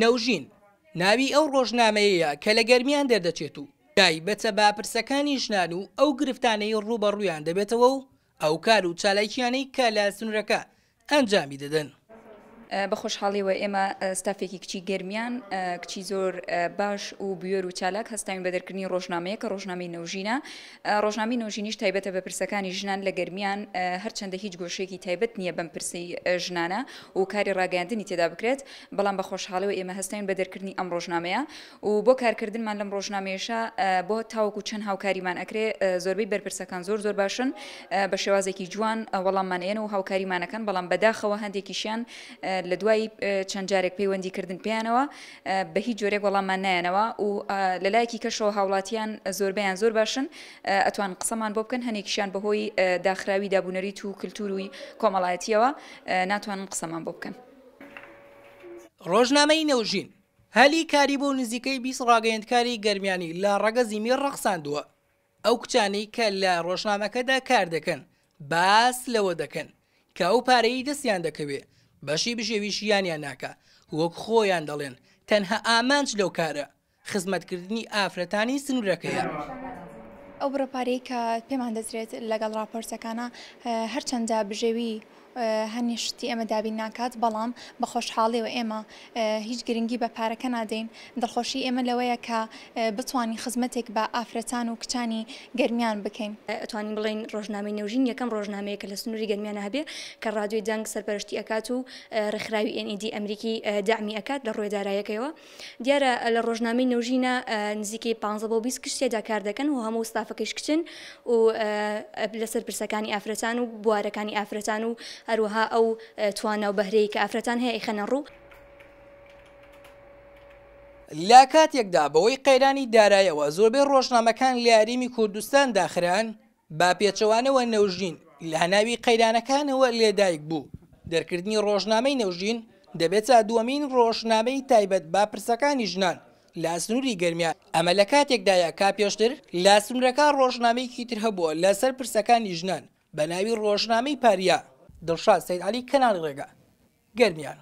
نەوژین ناوی ئەو ڕۆژنامەیە کە لە گەرمیان دەردەچێت و دای بەچە باپرسەکانی شنان و ئەو گرفتانەی ڕووبە ڕوویان دەبێتەوە و ئەو کار و چالاکیانەی کە لە سنوورەکە ئەنجامی دەدەن. بە خۆشحاڵیەوە ئێمە ستافێکی کچی گرمیان کچی زۆر باش و بێر و چالاک هەستاوین بەدەرکردنی ڕۆژنامەیە کە ڕۆژنامی نەوژینە ڕۆژنامی نەوژینیش تایبەتە بە پرسەکانی ژنان لە گرمیان هەرچەندە هیچ گۆشێکی تایبەت نییە بەم پرسی ژنانە و کاری ڕاگەاندنی تێدا بکرێت بەڵام بە خۆشحاڵەوە ئێمە هەستاین بەدەرکردنی ئەم ڕۆژنامەیە و بۆ کارکردنمان لەم ڕۆژنامێشە بۆ تاوەکو چەند هاوکاریمان ئەکرێ زۆربەی بەرپرسەکان زۆر زۆر باشن بە شێوازێکی جوان وەڵاممانێن و هاوکاریمانەکان بەڵام بەداخەوە هەندێکیشیان لە دوای چەند جارێک پەیوەندیکردن پێیانەوە بە هیچ جۆرێک وەڵاممان نایەنەوە و لە لایەکی کەشەوە هاوڵاتیان زۆربیان زۆر باشن ئەتوان قسەمان بۆ بکەن هەنێکیشیان بەهۆی داخراوی دابوونەریت و کللتوروی کۆمەڵایەتیەوە ناتوانن قسەمان بۆ بکەن. ڕۆژنامەی نەوژین هەلی کاری بۆ نزیکەی بیست ڕاگەیندکاری گەرمیانی لە ڕەگە زیمیر ڕەخساندووە ئەو کچانی کە لە ڕۆژنامەکەدا کار دەکەن باس لەوە دەکەن کە ئەو پارەی دەستیان دەکەوێت بەشی بژێوی شیانیان ناکە وەک خۆیان دەڵێن تەنها ئامانج لەو کارە خزمەتکردنی ئافرەتانی سنوورەکەیە. ئەو بڕپارەی کە پێمان دەزرێت لەگەڵ راپۆرسەکانە هەرچەندە بژێوی هەنیشتی ئەمە دابی ناکات بەڵام بە خۆشحاڵیەوە ئێمە هیچ گرنگی بە پارەکە نادەین دڵخۆشی ئێمە لەوەیە کە بتوانین خزمەتێک بە ئافرەتان و کچانی گەرمیان بکەین ئەتوانین بڵین ڕۆژنامەی نەوژین یەکەم ڕۆژنامەیە کە لە سنووری گەرمیانە هەبێ کە ڕادوی دەنگ سەرپەرشتی ئەکات و ڕخراوی NED ئەمریکی دامی ئەکات لە ڕوێدارایەکەیەوە دیارە لە ڕۆژنامەی نەوژینە نزیکەی 15 بۆ 20 کشتێدا کار دەکەن و هەموو ستافەکەش کچن و لەسەر پرسەکانی ئافرەتان و بوارەکانی ئافرەتان و هەروەها ئەو توانە و بەهرەیە کە ئافرەتان هەیە ئەیخەنە ڕوو لا کاتێکدا بەوەی قەیرانی دارایەوە زۆربەی ڕۆژنامەکان لە یاریمی کوردستان داخران با پێچەوانەوە نەوژین لە هەناوی قەیرانەکانەوە لێدایک بوو دەرکردنی ڕۆژنامەی نەوژین دەبێت تا دووەمین ڕۆژنامەی تایبەت باپرسەکانی ژنان لاسنووری گەرمیا ئەمە لە کاتێکدایە کا پێشتر لاسنورەکان ڕۆژنامەیەکی تر هەبووە لەسەر پرسەکانی ژنان بە ناوی ڕۆژنامەی پاریا دڵشاد سید علی کەناڵی ڕێگا گەرمیان